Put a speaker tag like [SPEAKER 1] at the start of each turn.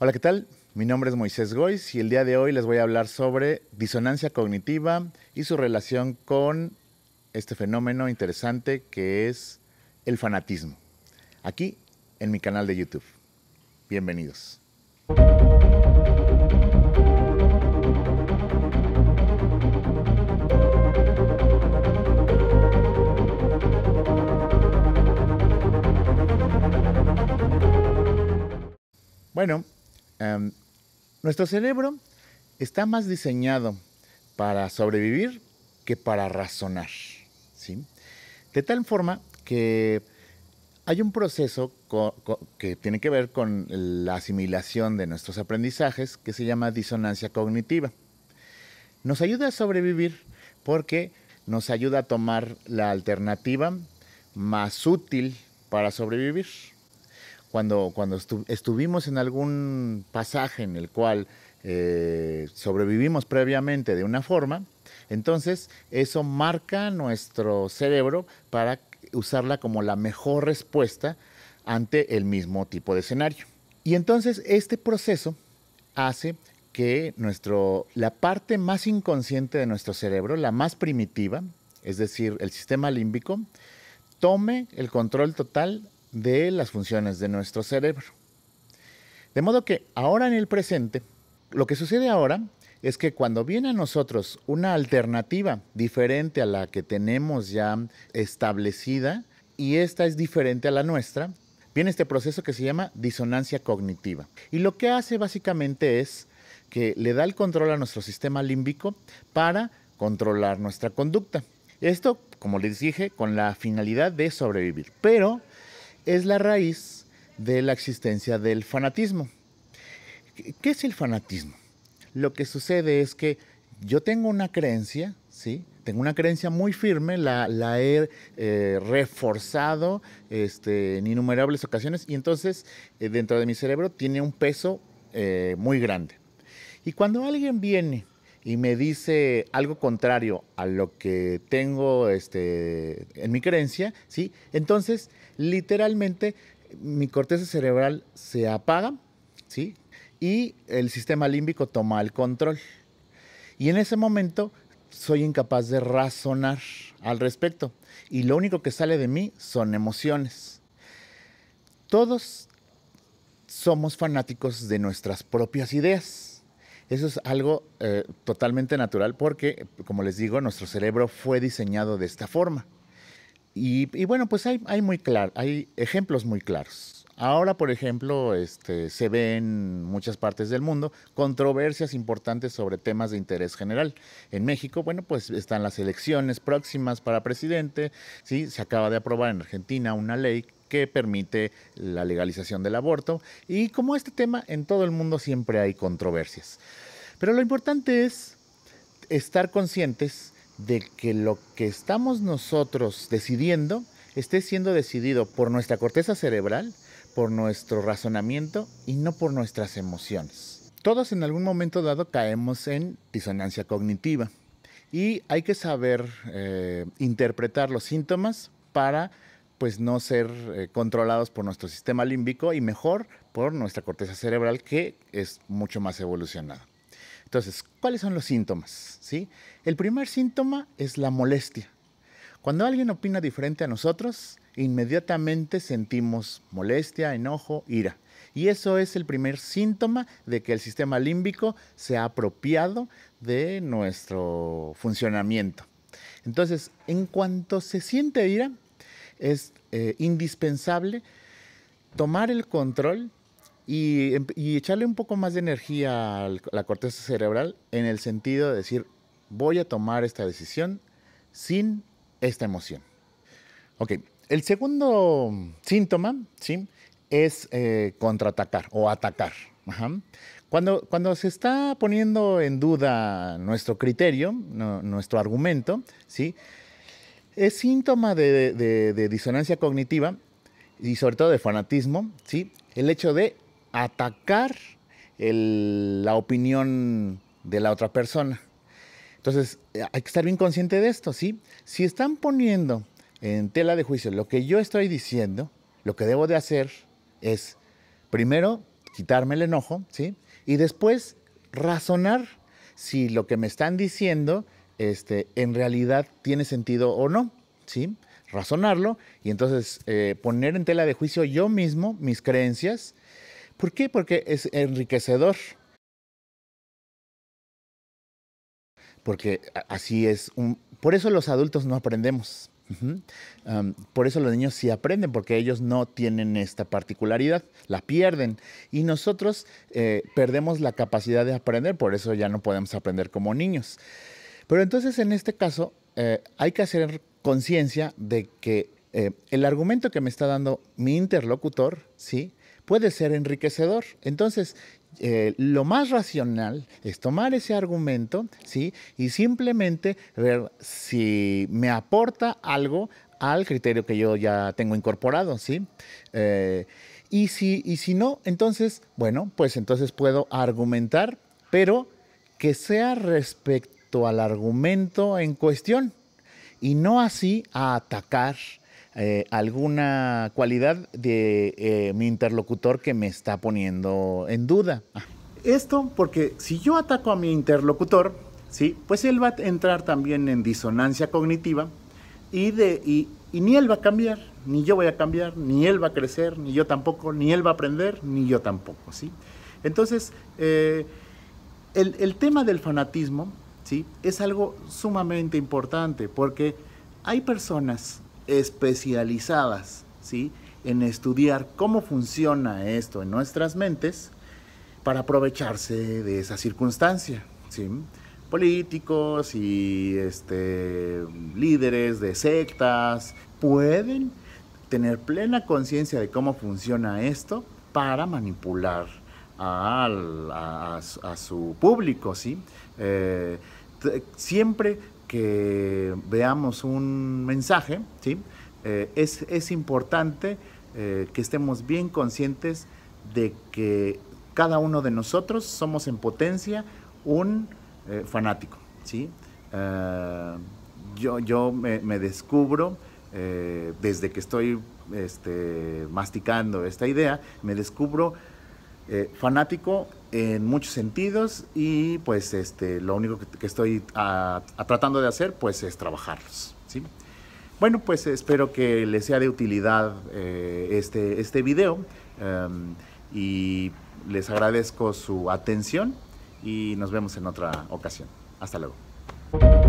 [SPEAKER 1] Hola, ¿qué tal? Mi nombre es Moisés Goiz y el día de hoy les voy a hablar sobre disonancia cognitiva y su relación con este fenómeno interesante que es el fanatismo. Aquí en mi canal de YouTube. Bienvenidos. Bueno, Em, nuestro cerebro está más diseñado para sobrevivir que para razonar. ¿sí? De tal forma que hay un proceso que tiene que ver con la asimilación de nuestros aprendizajes que se llama disonancia cognitiva. Nos ayuda a sobrevivir porque nos ayuda a tomar la alternativa más útil para sobrevivir cuando, estuvimos en algún pasaje en el cual eh, sobrevivimos previamente de una forma, entonces eso marca nuestro cerebro para usarla como la mejor respuesta ante el mismo tipo de escenario. Y entonces este proceso hace que nuestro, la parte más inconsciente de nuestro cerebro, la más primitiva, es decir, el sistema límbico, tome el control total de las funciones de nuestro cerebro. De modo que ahora en el presente, lo que sucede ahora es que cuando viene a nosotros una alternativa diferente a la que tenemos ya establecida, y esta es diferente a la nuestra, viene este proceso que se llama disonancia cognitiva. Y lo que hace básicamente es que le da el control a nuestro sistema límbico para controlar nuestra conducta. Esto, como les dije, con la finalidad de sobrevivir. Pero es la raíz de la existencia del fanatismo. ¿Qué es el fanatismo? Lo que sucede es que yo tengo una creencia, ¿sí? Tengo una creencia muy firme, la, he eh, reforzado este, en innumerables ocasiones y entonces eh, dentro de mi cerebro tiene un peso eh, muy grande. Y cuando alguien viene y me dice algo contrario a lo que tengo este, en mi creencia, ¿sí? Entonces literalmente mi corteza cerebral se apaga, ¿sí? Y el sistema límbico toma el control. Y en ese momento soy incapaz de razonar al respecto. Y lo único que sale de mí son emociones. Todos somos fanáticos de nuestras propias ideas. Eso es algo eh, totalmente natural porque, como les digo, nuestro cerebro fue diseñado de esta forma. Y, bueno, pues hay, hay, muy clar, hay ejemplos muy claros. Ahora, por ejemplo, este, se ve en muchas partes del mundo controversias importantes sobre temas de interés general. En México, bueno, pues están las elecciones próximas para presidente, ¿sí? se acaba de aprobar en Argentina una ley que permite la legalización del aborto y como este tema en todo el mundo siempre hay controversias. Pero lo importante es estar conscientes de que lo que estamos nosotros decidiendo esté siendo decidido por nuestra corteza cerebral, por nuestro razonamiento y no por nuestras emociones. Todos en algún momento dado caemos en disonancia cognitiva y hay que saber eh, interpretar los síntomas para pues no ser eh, controlados por nuestro sistema límbico y mejor por nuestra corteza cerebral que es mucho más evolucionada. Entonces, ¿cuáles son los síntomas? ¿Sí? El primer síntoma es la molestia. Cuando alguien opina diferente a nosotros, inmediatamente sentimos molestia, enojo, ira. Y eso es el primer síntoma de que el sistema límbico se ha apropiado de nuestro funcionamiento. Entonces, en cuanto se siente ira, es eh, indispensable tomar el control y, echarle un poco más de energía a la corteza cerebral en el sentido de decir, voy a tomar esta decisión sin esta emoción. Ok, el segundo síntoma, ¿sí? Es eh, contraatacar o atacar. Cuando, cuando se está poniendo en duda nuestro criterio, nuestro argumento, ¿sí? Es síntoma de, disonancia cognitiva y sobre todo de fanatismo, ¿sí? El hecho de atacar la opinión de la otra persona. Entonces, eh, hay que estar bien consciente de esto, ¿sí? Si están poniendo en tela de juicio lo que yo estoy diciendo, lo que debo de hacer es, primero, quitarme el enojo, ¿sí? Y después, razonar si lo que me están diciendo este, en realidad tiene sentido o no, ¿sí? Razonarlo y entonces eh, poner en tela de juicio yo mismo mis creencias, ¿Por qué? Porque es enriquecedor. Porque así es. por eso los adultos no aprendemos. por eso los niños sí aprenden, porque ellos no tienen esta particularidad, la pierden. Y nosotros eh, perdemos la capacidad de aprender, por eso ya no podemos aprender como niños. Pero entonces en este caso eh, hay que hacer conciencia de que eh, el argumento que me está dando mi interlocutor, ¿sí? puede ser enriquecedor. Entonces, eh, lo más racional es tomar ese argumento, ¿sí? Y simplemente ver si me aporta algo al criterio que yo ya tengo incorporado, ¿sí? Eh, y, si, y si no, entonces, bueno, pues entonces puedo argumentar, pero que sea respecto al argumento en cuestión y no así a atacar, eh, alguna cualidad de eh, mi interlocutor que me está poniendo en duda. Esto porque si yo ataco a mi interlocutor, ¿sí? pues él va a entrar también en disonancia cognitiva y, de, y, ni él va a cambiar, ni yo voy a cambiar, ni él va a crecer, ni yo tampoco, ni él va a aprender, ni yo tampoco. ¿sí? Entonces, eh, el, el, tema del fanatismo ¿sí? es algo sumamente importante porque hay personas especializadas, ¿sí? En estudiar cómo funciona esto en nuestras mentes para aprovecharse de esa circunstancia, ¿sí? Políticos y este, líderes de sectas pueden tener plena conciencia de cómo funciona esto para manipular a, su público, ¿sí? Eh, siempre que veamos un mensaje, ¿sí? Eh, es, importante eh, que estemos bien conscientes de que cada uno de nosotros somos en potencia un eh, fanático. ¿sí? yo, yo me, descubro desde que estoy este, masticando esta idea, me descubro eh, fanático en muchos sentidos y pues este, lo único que, estoy ah, tratando de hacer pues es trabajarlos. ¿sí? Bueno, pues espero que les sea de utilidad eh, este, este video em, y les agradezco su atención y nos vemos en otra ocasión. Hasta luego.